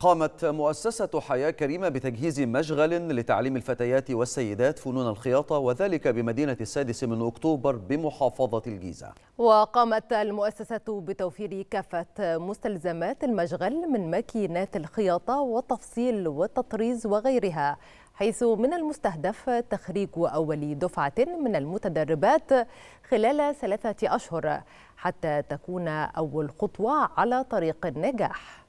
قامت مؤسسة حياة كريمة بتجهيز مشغل لتعليم الفتيات والسيدات فنون الخياطة وذلك بمدينة السادس من أكتوبر بمحافظة الجيزة وقامت المؤسسة بتوفير كافة مستلزمات المشغل من ماكينات الخياطة والتفصيل والتطريز وغيرها حيث من المستهدف تخريج أول دفعة من المتدربات خلال ثلاثة أشهر حتى تكون أول خطوة على طريق النجاح